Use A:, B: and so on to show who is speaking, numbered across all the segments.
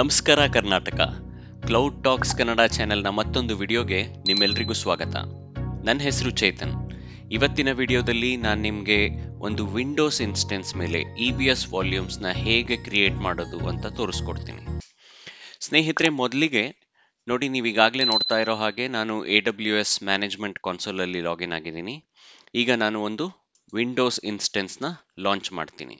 A: ನಮಸ್ಕಾರ Karnataka cloud tax Kannada ಚಾನೆಲ್ನ ಮತ್ತೊಂದು ವಿಡಿಯೋಗೆ ನಿಮ್ಮೆಲ್ರಿಗೂ ಸ್ವಾಗತ ನನ್ನ ಹೆಸರು ಚೇತನ್ ಇವತ್ತಿನ ವಿಡಿಯೋದಲ್ಲಿ ನಾನು ನಿಮಗೆ ಒಂದು ವಿಂಡೋಸ್ ಇನ್ಸ್ಟೆನ್ಸ್ ಮೇಲೆ ಇ ಬಿ ಎಸ್ ವಾಲ್ಯೂಮ್ಸ್ನ ಹೇಗೆ ಕ್ರಿಯೇಟ್ ಮಾಡೋದು ಅಂತ ತೋರಿಸ್ಕೊಡ್ತೀನಿ ಸ್ನೇಹಿತರೆ ಮೊದಲಿಗೆ ನೋಡಿ ನೀವು ಈಗಾಗಲೇ ನೋಡ್ತಾ ಇರೋ ಹಾಗೆ ನಾನು ಎ ಡಬ್ಲ್ಯೂ ಎಸ್ ಮ್ಯಾನೇಜ್ಮೆಂಟ್ ಕಾನ್ಸೋಲಲ್ಲಿ ಲಾಗಿನ್ ಆಗಿದ್ದೀನಿ ಈಗ ನಾನು ಒಂದು ವಿಂಡೋಸ್ ಇನ್ಸ್ಟೆನ್ಸ್ನ ಲಾಂಚ್ ಮಾಡ್ತೀನಿ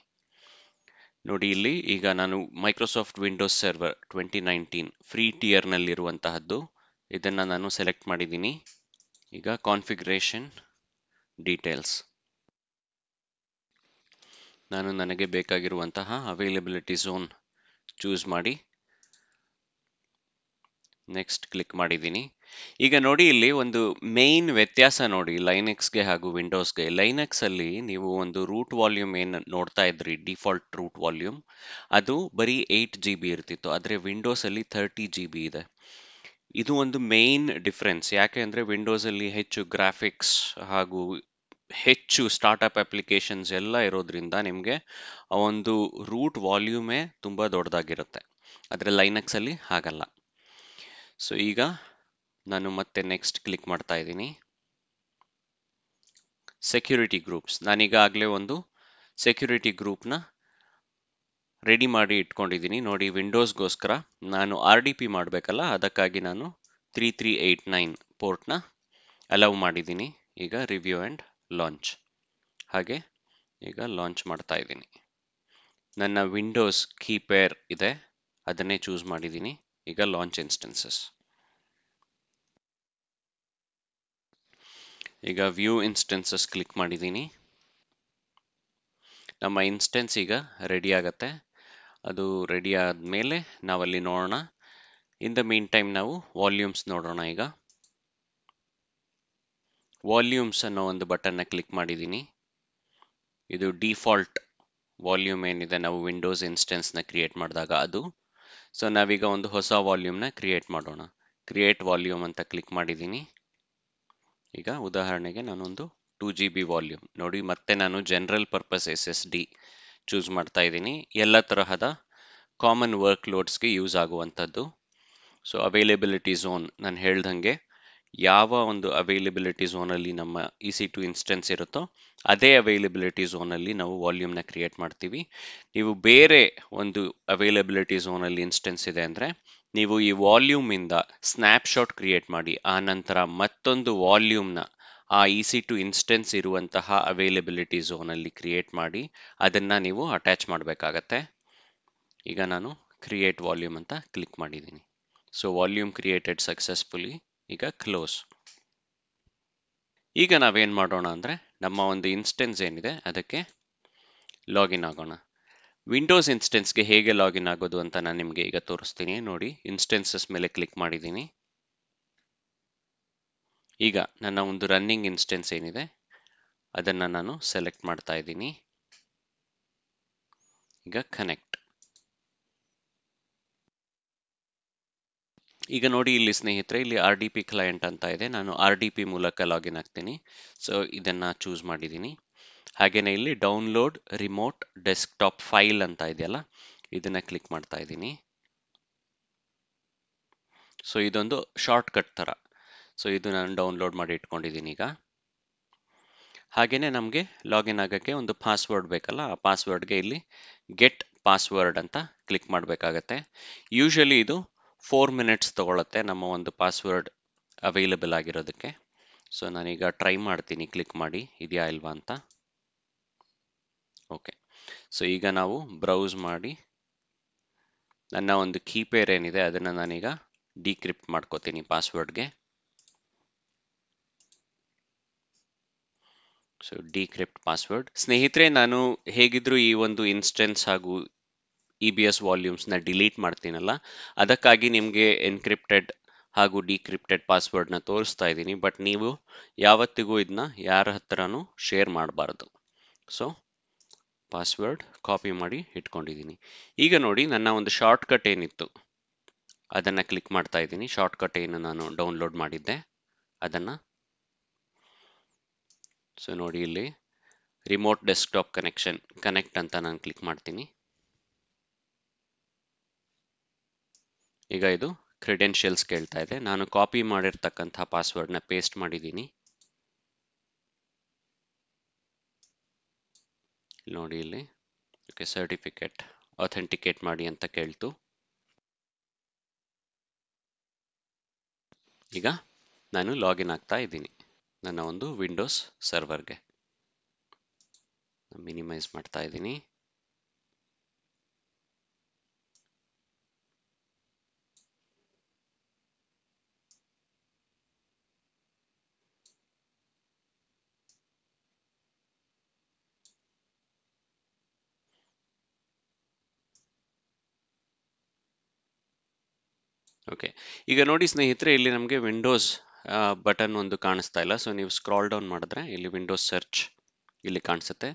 A: ನೋಡಿ ಇಲ್ಲಿ ಈಗ ನಾನು Microsoft Windows server twenty nineteen free ಟಿಯರ್ನಲ್ಲಿರುವಂತಹದ್ದು ಇದನ್ನು ನಾನು ಸೆಲೆಕ್ಟ್ ಮಾಡಿದ್ದೀನಿ ಈಗ ಕಾನ್ಫಿಗ್ರೇಷನ್ ಡೀಟೇಲ್ಸ್ ನಾನು ನನಗೆ ಬೇಕಾಗಿರುವಂತಹ ಅವೈಲಬಿಲಿಟಿ ಝೋನ್ ಚೂಸ್ ಮಾಡಿ ನೆಕ್ಸ್ಟ್ ಕ್ಲಿಕ್ ಮಾಡಿದ್ದೀನಿ ಈಗ ನೋಡಿ ಇಲ್ಲಿ ಒಂದು ಮೇನ್ ವ್ಯತ್ಯಾಸ ನೋಡಿ ಲೈನೆಕ್ಸ್ಗೆ ಹಾಗೂ ವಿಂಡೋಸ್ಗೆ ಲೈನೆಕ್ಸಲ್ಲಿ ನೀವು ಒಂದು ರೂಟ್ ವಾಲ್ಯೂಮ್ ಏನು ನೋಡ್ತಾ ಇದ್ರಿ ಡಿಫಾಲ್ಟ್ ರೂಟ್ ವಾಲ್ಯೂಮ್ ಅದು ಬರೀ ಏಯ್ಟ್ ಜಿ ಬಿ ಇರ್ತಿತ್ತು ಆದರೆ ವಿಂಡೋಸಲ್ಲಿ ಥರ್ಟಿ ಜಿ ಬಿ ಇದೆ ಇದು ಒಂದು ಮೇನ್ ಡಿಫ್ರೆನ್ಸ್ ಯಾಕೆ ಅಂದರೆ ವಿಂಡೋಸಲ್ಲಿ ಹೆಚ್ಚು ಗ್ರಾಫಿಕ್ಸ್ ಹಾಗೂ ಹೆಚ್ಚು ಸ್ಟಾರ್ಟಪ್ ಅಪ್ಲಿಕೇಶನ್ಸ್ ಎಲ್ಲ ಇರೋದ್ರಿಂದ ನಿಮಗೆ ಆ ಒಂದು ರೂಟ್ ವಾಲ್ಯೂಮೇ ತುಂಬ ದೊಡ್ಡದಾಗಿರುತ್ತೆ ಆದರೆ ಲೈನಕ್ಸಲ್ಲಿ ಹಾಗಲ್ಲ ಸೊ ಈಗ ನಾನು ಮತ್ತೆ ನೆಕ್ಸ್ಟ್ ಕ್ಲಿಕ್ ಮಾಡ್ತಾ ಇದ್ದೀನಿ ಸೆಕ್ಯೂರಿಟಿ ಗ್ರೂಪ್ಸ್ ಆಗಲೇ ಒಂದು ಸೆಕ್ಯೂರಿಟಿ ಗ್ರೂಪ್ನ ರೆಡಿ ಮಾಡಿ ಇಟ್ಕೊಂಡಿದ್ದೀನಿ ನೋಡಿ ವಿಂಡೋಸ್ಗೋಸ್ಕರ ನಾನು ಆರ್ ಡಿ ಪಿ ಮಾಡಬೇಕಲ್ಲ ಅದಕ್ಕಾಗಿ ನಾನು ತ್ರೀ ತ್ರೀ ಏಯ್ಟ್ ನೈನ್ ಪೋರ್ಟ್ನ ಅಲೌ ಮಾಡಿದ್ದೀನಿ ಈಗ ರಿವ್ಯೂ ಆ್ಯಂಡ್ ಲಾಂಚ್ ಹಾಗೆ ಈಗ ಲಾಂಚ್ ಮಾಡ್ತಾ ಇದ್ದೀನಿ ನನ್ನ ವಿಂಡೋಸ್ ಕೀಪೇರ್ ಇದೆ ಅದನ್ನೇ ಚೂಸ್ ಮಾಡಿದ್ದೀನಿ ಈಗ ಲಾಂಚ್ ಇನ್ಸ್ಟೆನ್ಸಸ್ ಈಗ ವ್ಯೂ ಇನ್ಸ್ಟೆನ್ಸಸ್ ಕ್ಲಿಕ್ ಮಾಡಿದ್ದೀನಿ ನಮ್ಮ ಇನ್ಸ್ಟೆನ್ಸ್ ಈಗ ರೆಡಿ ಆಗತ್ತೆ ಅದು ರೆಡಿ ಆದಮೇಲೆ ನಾವಲ್ಲಿ ನೋಡೋಣ ಇನ್ ದ ಮೀನ್ ಟೈಮ್ ನಾವು ವಾಲ್ಯೂಮ್ಸ್ ನೋಡೋಣ ಈಗ ವಾಲ್ಯೂಮ್ಸ್ ಅನ್ನೋ ಒಂದು ಬಟನ್ನ ಕ್ಲಿಕ್ ಮಾಡಿದ್ದೀನಿ ಇದು ಡಿಫಾಲ್ಟ್ ವಾಲ್ಯೂಮ್ ಏನಿದೆ ನಾವು ವಿಂಡೋಸ್ ಇನ್ಸ್ಟೆನ್ಸ್ನ ಕ್ರಿಯೇಟ್ ಮಾಡಿದಾಗ ಅದು ಸೊ ನಾವೀಗ ಒಂದು ಹೊಸ ವಾಲ್ಯೂಮ್ನ ಕ್ರಿಯೇಟ್ ಮಾಡೋಣ ಕ್ರಿಯೇಟ್ ವಾಲ್ಯೂಮ್ ಅಂತ ಕ್ಲಿಕ್ ಮಾಡಿದ್ದೀನಿ ಈಗ ಉದಾಹರಣೆಗೆ ನಾನೊಂದು ಟೂ ಜಿ ಬಿ ವಾಲ್ಯೂಮ್ ನೋಡಿ ಮತ್ತೆ ನಾನು general purpose S S D choose ಮಾಡ್ತಾ ಇದ್ದೀನಿ ಎಲ್ಲ ತರಹದ ಕಾಮನ್ ವರ್ಕ್ ಲೋಡ್ಸ್ಗೆ ಯೂಸ್ ಆಗುವಂಥದ್ದು ಸೊ ಅವೈಲೇಬಿಲಿಟಿ ಝೋನ್ ನಾನು ಹೇಳ್ದಂಗೆ ಯಾವ ಒಂದು ಅವೈಲೇಬಿಲಿಟಿ ಝೋನಲ್ಲಿ ನಮ್ಮ ಇ ಸಿ ಟು ಇನ್ಸ್ಟೆನ್ಸ್ ಇರುತ್ತೋ ಅದೇ ಅವೈಲೇಬಿಲಿಟಿ ಝೋನಲ್ಲಿ ನಾವು ವಾಲ್ಯೂಮ್ನ ಕ್ರಿಯೇಟ್ ಮಾಡ್ತೀವಿ ನೀವು ಬೇರೆ ಒಂದು ಅವೈಲೇಬಿಲಿಟಿ ಝೋನಲ್ಲಿ ಇನ್ಸ್ಟೆನ್ಸ್ ಇದೆ ಅಂದರೆ ನೀವು ಈ ವಾಲ್ಯೂಮಿಂದ ಸ್ನ್ಯಾಪ್ಶಾಟ್ ಕ್ರಿಯೇಟ್ ಮಾಡಿ ಆ ನಂತರ ಮತ್ತೊಂದು ವಾಲ್ಯೂಮ್ನ ಆ ಇ ಸಿ ಟು ಇನ್ಸ್ಟೆನ್ಸ್ ಇರುವಂತಹ ಅವೈಲಬಿಲಿಟಿ ಝೋನಲ್ಲಿ ಕ್ರಿಯೇಟ್ ಮಾಡಿ ಅದನ್ನು ನೀವು ಅಟ್ಯಾಚ್ ಮಾಡಬೇಕಾಗತ್ತೆ ಈಗ ನಾನು ಕ್ರಿಯೇಟ್ ವಾಲ್ಯೂಮ್ ಅಂತ ಕ್ಲಿಕ್ ಮಾಡಿದ್ದೀನಿ ಸೊ ವಾಲ್ಯೂಮ್ ಕ್ರಿಯೇಟೆಡ್ ಸಕ್ಸಸ್ಫುಲಿ ಈಗ ಕ್ಲೋಸ್ ಈಗ ನಾವೇನು ಮಾಡೋಣ ಅಂದರೆ ನಮ್ಮ ಒಂದು ಇನ್ಸ್ಟೆನ್ಸ್ ಏನಿದೆ ಅದಕ್ಕೆ ಲಾಗಿನ್ ಆಗೋಣ ವಿಂಡೋಸ್ ಇನ್ಸ್ಟೆನ್ಸ್ಗೆ ಹೇಗೆ ಲಾಗಿನ್ ಆಗೋದು ಅಂತ ನಾನು ನಿಮಗೆ ಈಗ ತೋರಿಸ್ತೀನಿ ನೋಡಿ ಇನ್ಸ್ಟೆನ್ಸಸ್ ಮೇಲೆ ಕ್ಲಿಕ್ ಮಾಡಿದ್ದೀನಿ ಈಗ ನನ್ನ ಒಂದು ರನ್ನಿಂಗ್ ಇನ್ಸ್ಟೆನ್ಸ್ ಏನಿದೆ ಅದನ್ನು ನಾನು ಸೆಲೆಕ್ಟ್ ಮಾಡ್ತಾ ಇದ್ದೀನಿ ಈಗ ಕನೆಕ್ಟ್ ಈಗ ನೋಡಿ ಇಲ್ಲಿ ಸ್ನೇಹಿತರೆ ಇಲ್ಲಿ ಆರ್ ಡಿ ಪಿ ಕ್ಲಯಂಟ್ ಅಂತ ಇದೆ ನಾನು ಆರ್ ಡಿ ಪಿ ಮೂಲಕ ಲಾಗಿನ್ ಆಗ್ತೀನಿ ಸೊ ಇದನ್ನು ಚೂಸ್ ಮಾಡಿದ್ದೀನಿ ಹಾಗೆಯೇ ಇಲ್ಲಿ ಡೌನ್ಲೋಡ್ ರಿಮೋಟ್ ಡೆಸ್ಕ್ಟಾಪ್ ಫೈಲ್ ಅಂತ ಇದೆಯಲ್ಲ ಇದನ್ನು ಕ್ಲಿಕ್ ಮಾಡ್ತಾ ಇದ್ದೀನಿ ಸೊ ಇದೊಂದು ಶಾರ್ಟ್ ಕಟ್ ಥರ ಸೊ ಇದು ನಾನು ಡೌನ್ಲೋಡ್ ಮಾಡಿ ಇಟ್ಕೊಂಡಿದ್ದೀನಿ ಈಗ ಹಾಗೆಯೇ ನಮಗೆ ಲಾಗಿನ್ ಆಗೋಕ್ಕೆ ಒಂದು ಪಾಸ್ವರ್ಡ್ ಬೇಕಲ್ಲ ಆ ಪಾಸ್ವರ್ಡ್ಗೆ ಇಲ್ಲಿ ಗೆಟ್ ಪಾಸ್ವರ್ಡ್ ಅಂತ ಕ್ಲಿಕ್ ಮಾಡಬೇಕಾಗತ್ತೆ ಯೂಶಲಿ ಇದು ಫೋರ್ ಮಿನಿಟ್ಸ್ ತೊಗೊಳುತ್ತೆ ನಮ್ಮ ಒಂದು ಪಾಸ್ವರ್ಡ್ ಅವೈಲೇಬಲ್ ಆಗಿರೋದಕ್ಕೆ ಸೊ ನಾನೀಗ ಟ್ರೈ ಮಾಡ್ತೀನಿ ಕ್ಲಿಕ್ ಮಾಡಿ ಇದೆಯಾ ಇಲ್ವಾ ಅಂತ ಓಕೆ ಸೊ ಈಗ ನಾವು ಬ್ರೌಸ್ ಮಾಡಿ ನನ್ನ ಒಂದು ಕೀಪೇರ್ ಏನಿದೆ ಅದನ್ನು ನಾನೀಗ ಡಿಕ್ರಿಪ್ಟ್ ಮಾಡ್ಕೋತೀನಿ ಪಾಸ್ವರ್ಡ್ಗೆ ಸೊ ಡಿಕ್ರಿಪ್ಟ್ ಪಾಸ್ವರ್ಡ್ ಸ್ನೇಹಿತರೆ ನಾನು ಹೇಗಿದ್ರು ಈ ಒಂದು ಇನ್ಸ್ಟೆನ್ಸ್ ಹಾಗೂ ಇ ಬಿ ಎಸ್ ವಾಲ್ಯೂಮ್ಸ್ನ ಡಿಲೀಟ್ ಮಾಡ್ತೀನಲ್ಲ ಅದಕ್ಕಾಗಿ ನಿಮಗೆ ಎನ್ಕ್ರಿಪ್ಟೆಡ್ ಹಾಗೂ ಡಿಕ್ರಿಪ್ಟೆಡ್ ಪಾಸ್ವರ್ಡ್ನ ತೋರಿಸ್ತಾ ಇದ್ದೀನಿ ಬಟ್ ನೀವು ಯಾವತ್ತಿಗೂ ಇದನ್ನ ಯಾರ ಹತ್ರನೂ ಶೇರ್ ಮಾಡಬಾರ್ದು ಸೊ ಪಾಸ್ವರ್ಡ್ ಕಾಪಿ ಮಾಡಿ ಇಟ್ಕೊಂಡಿದ್ದೀನಿ ಈಗ ನೋಡಿ ನನ್ನ ಒಂದು ಶಾರ್ಟ್ಕಟ್ ಏನಿತ್ತು ಅದನ್ನು ಕ್ಲಿಕ್ ಮಾಡ್ತಾ ಇದ್ದೀನಿ ಶಾರ್ಟ್ಕಟ್ ಏನು ನಾನು ಡೌನ್ಲೋಡ್ ಮಾಡಿದ್ದೆ ಅದನ್ನು ಸೊ ನೋಡಿ ಇಲ್ಲಿ ರಿಮೋಟ್ ಡೆಸ್ಕ್ಟಾಪ್ ಕನೆಕ್ಷನ್ ಕನೆಕ್ಟ್ ಅಂತ ನಾನು ಕ್ಲಿಕ್ ಮಾಡ್ತೀನಿ ಈಗ ಇದು ಕ್ರೆಡೆನ್ಷಿಯಲ್ಸ್ ಕೇಳ್ತಾ ಇದೆ ನಾನು ಕಾಪಿ ಮಾಡಿರ್ತಕ್ಕಂಥ ಪಾಸ್ವರ್ಡ್ನ ಪೇಸ್ಟ್ ಮಾಡಿದ್ದೀನಿ ನೋಡಿ ಇಲ್ಲಿ ಓಕೆ ಸರ್ಟಿಫಿಕೇಟ್ ಅಥೆಂಟಿಕೇಟ್ ಮಾಡಿ ಅಂತ ಕೇಳ್ತು ಈಗ ನಾನು ಲಾಗಿನ್ ಆಗ್ತಾ ಇದ್ದೀನಿ ನನ್ನ ಒಂದು ವಿಂಡೋಸ್ ಸರ್ವರ್ಗೆ ಮಿನಿಮೈಸ್ ಮಾಡ್ತಾ ಇದ್ದೀನಿ ಓಕೆ ಈಗ ನೋಡಿ ಸ್ನೇಹಿತರೆ ಇಲ್ಲಿ ನಮಗೆ ವಿಂಡೋಸ್ ಬಟನ್ ಒಂದು ಕಾಣಿಸ್ತಾ ಇಲ್ಲ ಸೊ ನೀವು ಸ್ಕ್ರಾಲ್ ಡೌನ್ ಮಾಡಿದ್ರೆ ಇಲ್ಲಿ ವಿಂಡೋಸ್ ಸರ್ಚ್ ಇಲ್ಲಿ ಕಾಣಿಸುತ್ತೆ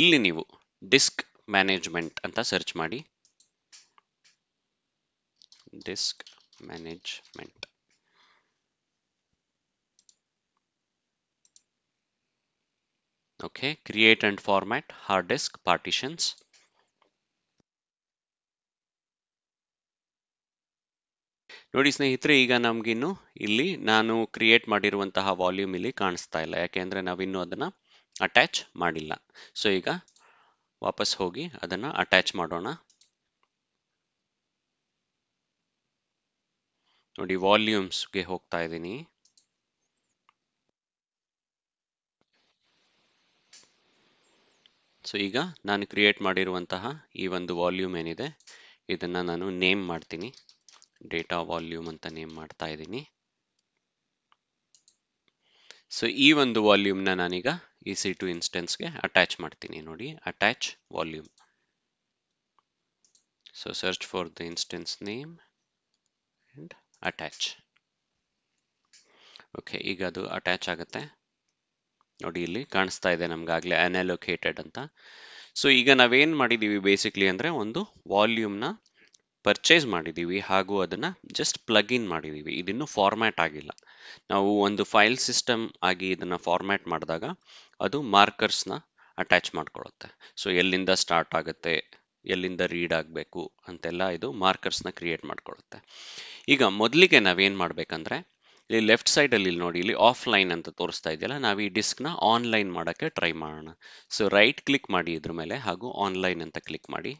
A: ಇಲ್ಲಿ ನೀವು ಡಿಸ್ಕ್ ಮ್ಯಾನೇಜ್ಮೆಂಟ್ ಅಂತ ಸರ್ಚ್ ಮಾಡಿ disk management okay create and format hard disk partitions ನೋಡಿ ಸ್ನೇಹಿತರೆ ಈಗ ನಮಗಿನ್ನು ಇಲ್ಲಿ ನಾನು ಕ್ರಿಯೇಟ್ ಮಾಡಿರುವಂತಹ ವಾಲ್ಯೂಮ್ ಇಲ್ಲಿ ಕಾಣಿಸ್ತಾ ಇಲ್ಲ ಯಾಕೆಂದರೆ ನಾವಿನ್ನೂ ಅದನ್ನು ಅಟ್ಯಾಚ್ ಮಾಡಿಲ್ಲ ಸೊ ಈಗ ವಾಪಸ್ ಹೋಗಿ ಅದನ್ನು ಅಟ್ಯಾಚ್ ಮಾಡೋಣ ನೋಡಿ ವಾಲ್ಯೂಮ್ಸ್ಗೆ ಹೋಗ್ತಾ ಇದ್ದೀನಿ ಸೊ ಈಗ ನಾನು ಕ್ರಿಯೇಟ್ ಮಾಡಿರುವಂತಹ ಈ ಒಂದು ವಾಲ್ಯೂಮ್ ಏನಿದೆ ಇದನ್ನು ನಾನು ನೇಮ್ ಮಾಡ್ತೀನಿ ಡೇಟಾ ವಾಲ್ಯೂಮ್ ಅಂತ ನೇಮ್ ಮಾಡ್ತಾ ಇದ್ದೀನಿ ಸೊ ಈ ಒಂದು ವಾಲ್ಯೂಮ್ನ ನಾನೀಗ ಇ ಸಿ ಟು ಇನ್ಸ್ಟೆನ್ಸ್ಗೆ ಅಟ್ಯಾಚ್ ಮಾಡ್ತೀನಿ ನೋಡಿ attach volume so search for the instance name and attach okay ಈಗ ಅದು ಅಟ್ಯಾಚ್ ಆಗುತ್ತೆ ನೋಡಿ ಇಲ್ಲಿ ಕಾಣಿಸ್ತಾ ಇದೆ ನಮ್ಗಾಗ್ಲೇ ಅನ್ಅಲೊಕೇಟೆಡ್ ಅಂತ ಸೊ ಈಗ ನಾವೇನು ಮಾಡಿದ್ದೀವಿ ಬೇಸಿಕ್ಲಿ ಅಂದರೆ ಒಂದು ವಾಲ್ಯೂಮ್ನ ಪರ್ಚೇಸ್ ಮಾಡಿದ್ದೀವಿ ಹಾಗೂ ಅದನ್ನು ಜಸ್ಟ್ ಪ್ಲಗ್ ಇನ್ ಮಾಡಿದ್ದೀವಿ ಇದಿನ್ನೂ ಫಾರ್ಮ್ಯಾಟ್ ಆಗಿಲ್ಲ ನಾವು ಒಂದು ಫೈಲ್ ಸಿಸ್ಟಮ್ ಆಗಿ ಇದನ್ನು ಫಾರ್ಮ್ಯಾಟ್ ಮಾಡಿದಾಗ ಅದು ಮಾರ್ಕರ್ಸ್ನ ಅಟ್ಯಾಚ್ ಮಾಡ್ಕೊಳ್ಳುತ್ತೆ ಸೊ ಎಲ್ಲಿಂದ ಸ್ಟಾರ್ಟ್ ಆಗುತ್ತೆ ಎಲ್ಲಿಂದ ರೀಡ್ ಆಗಬೇಕು ಅಂತೆಲ್ಲ ಇದು ಮಾರ್ಕರ್ಸ್ನ ಕ್ರಿಯೇಟ್ ಮಾಡ್ಕೊಳ್ಳುತ್ತೆ ಈಗ ಮೊದಲಿಗೆ ನಾವೇನು ಮಾಡಬೇಕಂದ್ರೆ ಇಲ್ಲಿ ಲೆಫ್ಟ್ ಸೈಡಲ್ಲಿ ಇಲ್ಲಿ ನೋಡಿ ಇಲ್ಲಿ ಆಫ್ಲೈನ್ ಅಂತ ತೋರಿಸ್ತಾ ಇದೆಯಲ್ಲ ನಾವು ಈ ಡಿಸ್ಕ್ನ ಆನ್ಲೈನ್ ಮಾಡೋಕ್ಕೆ ಟ್ರೈ ಮಾಡೋಣ ಸೊ ರೈಟ್ ಕ್ಲಿಕ್ ಮಾಡಿ ಇದ್ರ ಮೇಲೆ ಹಾಗೂ ಆನ್ಲೈನ್ ಅಂತ ಕ್ಲಿಕ್ ಮಾಡಿ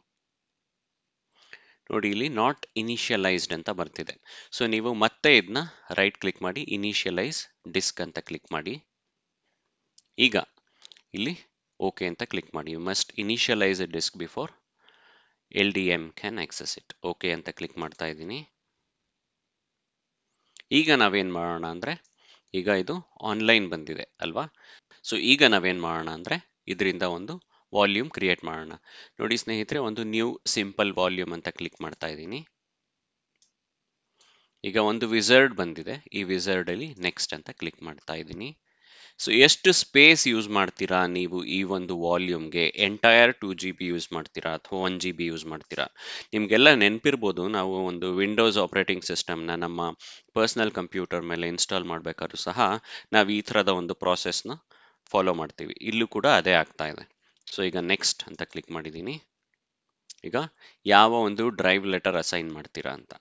A: ನೋಡಿ ಇಲ್ಲಿ ನಾಟ್ ಇನಿಷಿಯಲೈಸ್ಡ್ ಅಂತ ಬರ್ತಿದೆ ಸೊ ನೀವು ಮತ್ತೆ ಇದನ್ನ ರೈಟ್ ಕ್ಲಿಕ್ ಮಾಡಿ ಇನಿಷಿಯಲೈಸ್ ಡಿಸ್ಕ್ ಅಂತ ಕ್ಲಿಕ್ ಮಾಡಿ ಈಗ ಇಲ್ಲಿ ಓಕೆ ಅಂತ ಕ್ಲಿಕ್ ಮಾಡಿ you must initialise a disk before L D M can access it okay ಅಂತ ಕ್ಲಿಕ್ ಮಾಡ್ತಾ ಇದ್ದೀನಿ ಈಗ ನಾವೇನು ಮಾಡೋಣ ಅಂದರೆ ಈಗ ಇದು ಆನ್ಲೈನ್ ಬಂದಿದೆ ಅಲ್ವಾ ಸೊ ಈಗ ನಾವೇನು ಮಾಡೋಣ ಅಂದರೆ ಇದರಿಂದ ಒಂದು ವಾಲ್ಯೂಮ್ ಕ್ರಿಯೇಟ್ ಮಾಡೋಣ ನೋಡಿ ಸ್ನೇಹಿತರೆ ಒಂದು ನ್ಯೂ ಸಿಂಪಲ್ ವಾಲ್ಯೂಮ್ ಅಂತ ಕ್ಲಿಕ್ ಮಾಡ್ತಾ ಇದ್ದೀನಿ ಈಗ ಒಂದು ವಿಸರ್ಡ್ ಬಂದಿದೆ ಈ ವಿಸರ್ಡ್ ಅಲ್ಲಿ ನೆಕ್ಸ್ಟ್ ಅಂತ ಕ್ಲಿಕ್ ಮಾಡ್ತಾ ಇದ್ದೀನಿ ಸೊ ಎಷ್ಟು ಸ್ಪೇಸ್ ಯೂಸ್ ಮಾಡ್ತೀರಾ ನೀವು ಈ ಒಂದು ವಾಲ್ಯೂಮ್ಗೆ entire two G B use ಮಾಡ್ತೀರಾ ಅಥವಾ ಒನ್ ಜಿ ಬಿ ಯೂಸ್ ಮಾಡ್ತೀರಾ ನಿಮಗೆಲ್ಲ ನೆನಪಿರ್ಬೋದು ನಾವು ಒಂದು ವಿಂಡೋಸ್ ಆಪರೇಟಿಂಗ್ ಸಿಸ್ಟಮ್ನ ನಮ್ಮ ಪರ್ಸ್ನಲ್ ಕಂಪ್ಯೂಟರ್ ಮೇಲೆ ಇನ್ಸ್ಟಾಲ್ ಮಾಡಬೇಕಾದ್ರೂ ಸಹ ನಾವು ಈ ಥರದ ಒಂದು ಪ್ರಾಸೆಸ್ನ ಫಾಲೋ ಮಾಡ್ತೀವಿ ಇಲ್ಲೂ ಕೂಡ ಅದೇ ಆಗ್ತಾ ಇದೆ ಸೊ ಈಗ ನೆಕ್ಸ್ಟ್ ಅಂತ ಕ್ಲಿಕ್ ಮಾಡಿದ್ದೀನಿ ಈಗ ಯಾವ ಒಂದು ಡ್ರೈವ್ ಲೆಟರ್ ಅಸೈನ್ ಮಾಡ್ತೀರಾ ಅಂತ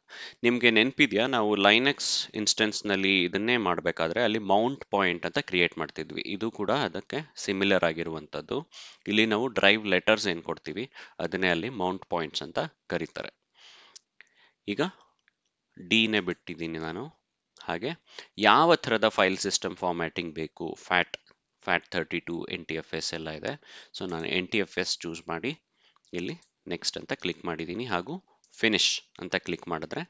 A: ನಿಮಗೆ ನೆನಪಿದೆಯಾ ನಾವು ಲೈನೆಕ್ಸ್ ಇನ್ಸ್ಟೆನ್ಸ್ನಲ್ಲಿ ಇದನ್ನೇ ಮಾಡಬೇಕಾದ್ರೆ ಅಲ್ಲಿ ಮೌಂಟ್ ಪಾಯಿಂಟ್ ಅಂತ ಕ್ರಿಯೇಟ್ ಮಾಡ್ತಿದ್ವಿ ಇದು ಕೂಡ ಅದಕ್ಕೆ ಸಿಮಿಲರ್ ಆಗಿರುವಂಥದ್ದು ಇಲ್ಲಿ ನಾವು ಡ್ರೈವ್ ಲೆಟರ್ಸ್ ಏನು ಕೊಡ್ತೀವಿ ಅದನ್ನೇ ಅಲ್ಲಿ ಮೌಂಟ್ ಪಾಯಿಂಟ್ಸ್ ಅಂತ ಕರೀತಾರೆ ಈಗ ಡಿನೇ ಬಿಟ್ಟಿದ್ದೀನಿ ನಾನು ಹಾಗೆ ಯಾವ ಥರದ ಫೈಲ್ ಸಿಸ್ಟಮ್ ಫಾರ್ಮ್ಯಾಟಿಂಗ್ ಬೇಕು FAT FAT thirty two N T F S ಎಲ್ಲ ಇದೆ ಸೊ ನಾನು N T F S choose ಮಾಡಿ ಇಲ್ಲಿ ನೆಕ್ಸ್ಟ್ ಅಂತ ಕ್ಲಿಕ್ ಮಾಡಿದ್ದೀನಿ ಹಾಗೂ ಫಿನಿಶ್ ಅಂತ ಕ್ಲಿಕ್ ಮಾಡಿದ್ರೆ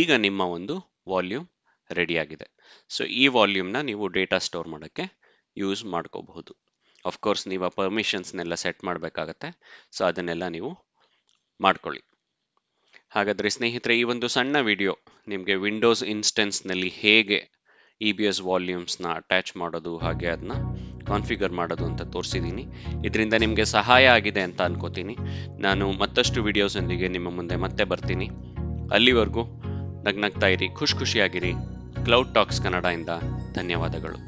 A: ಈಗ ನಿಮ್ಮ ಒಂದು ವಾಲ್ಯೂಮ್ ರೆಡಿಯಾಗಿದೆ ಸೊ ಈ ವಾಲ್ಯೂಮ್ನ ನೀವು ಡೇಟಾ ಸ್ಟೋರ್ ಮಾಡೋಕ್ಕೆ ಯೂಸ್ ಮಾಡ್ಕೋಬಹುದು ಅಫ್ಕೋರ್ಸ್ ನೀವು ಆ ಪರ್ಮಿಷನ್ಸ್ನೆಲ್ಲ ಸೆಟ್ ಮಾಡಬೇಕಾಗತ್ತೆ ಸೊ ಅದನ್ನೆಲ್ಲ ನೀವು ಮಾಡ್ಕೊಳ್ಳಿ ಹಾಗಾದರೆ ಸ್ನೇಹಿತರೆ ಈ ಒಂದು ಸಣ್ಣ ವಿಡಿಯೋ ನಿಮಗೆ ವಿಂಡೋಸ್ ಇನ್ಸ್ಟೆನ್ಸ್ನಲ್ಲಿ ಹೇಗೆ ಇ ಬಿ ಎಸ್ ವಾಲ್ಯೂಮ್ಸ್ನ ಅಟ್ಯಾಚ್ ಮಾಡೋದು ಹಾಗೆ ಅದನ್ನ ಕಾನ್ಫಿಗರ್ ಮಾಡೋದು ಅಂತ ತೋರಿಸಿದ್ದೀನಿ ಇದರಿಂದ ನಿಮಗೆ ಸಹಾಯ ಆಗಿದೆ ಅಂತ ಅನ್ಕೋತೀನಿ ನಾನು ಮತ್ತಷ್ಟು ವಿಡಿಯೋಸೊಂದಿಗೆ ನಿಮ್ಮ ಮುಂದೆ ಮತ್ತೆ ಬರ್ತೀನಿ ಅಲ್ಲಿವರೆಗೂ ನಗ್ನಗ್ತಾ ಇರಿ ಖುಷಿ ಖುಷಿಯಾಗಿರಿ ಕ್ಲೌಡ್ ಟಾಕ್ಸ್ ಕನ್ನಡ ಇಂದ ಧನ್ಯವಾದಗಳು